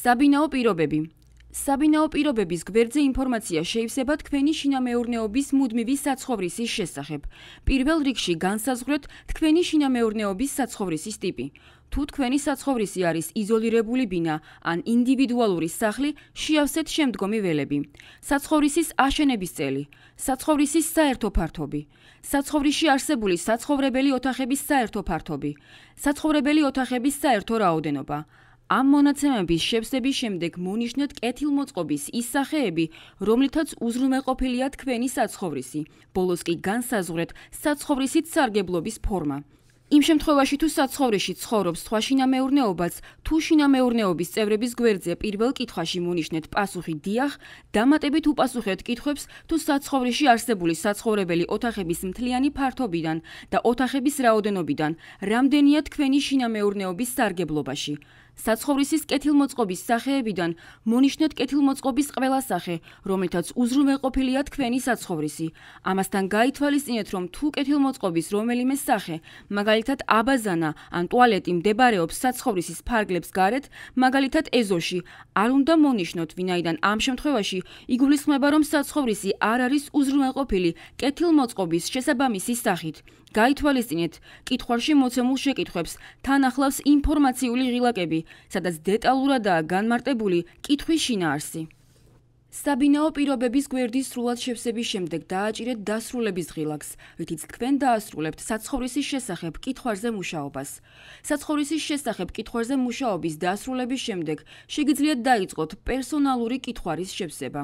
საბინაო პირობები საბინაო პირობების გვერდზე ინფორმაცია შეიძლება თქვენი შინამეურნეობის მუდმივი საცხოვრისის შესახებ. პირველ რიგში განსაზღვროთ თქვენი შინამეურნეობის საცხოვრისის ტიპი. თუ თქვენი საცხოვრისი არის იზოლირებული ბინა ან ინდივიდუალური სახლი, შეავსეთ შემდგომი ველები: საცხოვრისის აშენების წელი, საცხოვრისის საერთო ფართობი, საცხოვრიში არსებული საცხოვრებელი ოთახების საერთო ფართობი, საცხოვრებელი ოთახების საერთო რაოდენობა. ამ მონაცემების შეფსების შემდეგ მონიშნეთ კეთილმოწყობის ის სახეები, რომლითაც უზრუნველყოფილია თქვენი საცხოვრისი. ბოლოს კი განსაზღვრეთ საცხოვრისით სარგებლობის ფორმა. იმ შემთხვევაში თუ საცხოვრიში ცხოვრობს სხვა შინამეურნეობაც, თუ შინამეურნეობის წევრების გვერდზე პირველ კითხვაში მონიშნეთ პასუხი დიახ, დამატებით უპასუხეთ კითხვებს თუ საცხოვრიში არსებული საცხოვრებელი ოთახების მთლიანი ფართობიდან და ოთახების რაოდენობიდან, რამდენია თქვენი შინამეურნეობის სარგებლობაში. საცხოვრისის კეთილმოწყობის სახეებიდან მონიშნეთ კეთილმოწყობის ყველა სახე, რომელთაც უზრუნველყოფილია თქვენი საცხოვრისი. ამასთან გაითვალისწინეთ, რომ თუ კეთილმოწყობის რომელიმე სახე, მაგალითად აბაზანა ან ტუალეტი მდებარეობს საცხოვრისის ფარგლებს გარეთ, მაგალითად ეზოში, არ უნდა მონიშნოთ, ვინაიდან ამ შემთხვევაში იგულისხმება, რომ საცხოვრისი არ არის უზრუნველყოფილი კეთილმოწყობის შესაბამისი სახით. გაითვალისწინეთ კითხვაში მოცემულ შეკითხვებს თან ახლავს ინფორმაციული ღილაკები სადაც დეტალურადაა განმარტებული კითხვის შინაარსი საბინაო პირობების გვერდის სრულად შევსების შემდეგ დააჭირეთ დასრულების ღილაკს, რითიც თქვენ დაასრულებთ საცხოვრისის შესახებ კითხვარზე მუშაობას. საცხოვრისის შესახებ კითხვარზე მუშაობის დასრულების შემდეგ შეგიძლიათ დაიწყოთ პერსონალური კითხვის შევსება.